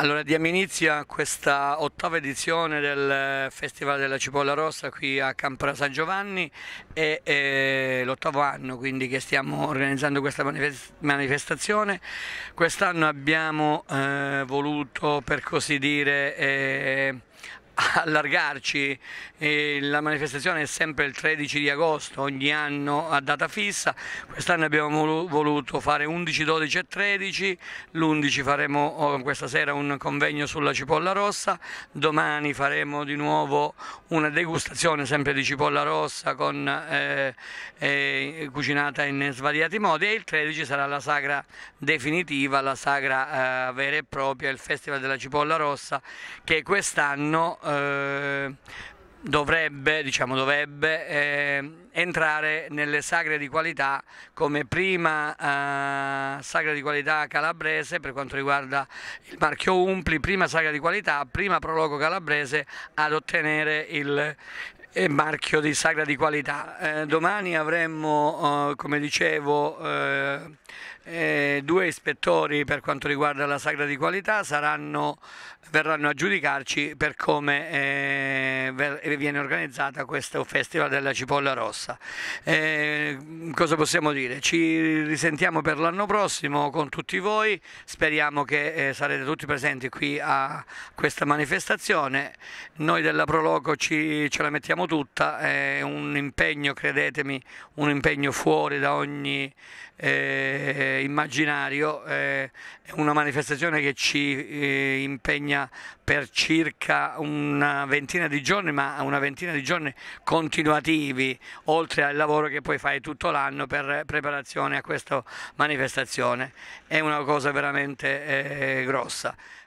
Allora diamo inizio a questa ottava edizione del eh, Festival della Cipolla Rossa qui a Campra San Giovanni, è, è l'ottavo anno quindi che stiamo organizzando questa manifestazione. Quest'anno abbiamo eh, voluto per così dire eh, allargarci, eh, la manifestazione è sempre il 13 di agosto, ogni anno a data fissa, quest'anno abbiamo voluto fare 11, 12 e 13, l'11 faremo oh, questa sera un convegno sulla cipolla rossa, domani faremo di nuovo una degustazione sempre di cipolla rossa con, eh, eh, cucinata in svariati modi e il 13 sarà la sagra definitiva, la sagra eh, vera e propria, il Festival della Cipolla Rossa che quest'anno eh, dovrebbe, diciamo, dovrebbe eh, entrare nelle sagre di qualità come prima eh, sagra di qualità calabrese per quanto riguarda il marchio Umpli, prima sagra di qualità, prima prologo calabrese ad ottenere il, il eh, marchio di sagra di qualità. Eh, domani avremmo, eh, come dicevo, eh, eh, due ispettori per quanto riguarda la sagra di qualità saranno, verranno a giudicarci per come eh, eh, viene organizzata questo festival della cipolla rossa. Eh, cosa possiamo dire? Ci risentiamo per l'anno prossimo con tutti voi, speriamo che eh, sarete tutti presenti qui a questa manifestazione, noi della Proloco ci, ce la mettiamo tutta, è un impegno, credetemi, un impegno fuori da ogni eh, immaginario, eh, una manifestazione che ci eh, impegna per circa una ventina di giorni, ma una ventina di giorni continuativi, oltre al lavoro che poi fai tutto l'anno per preparazione a questa manifestazione. È una cosa veramente eh, grossa.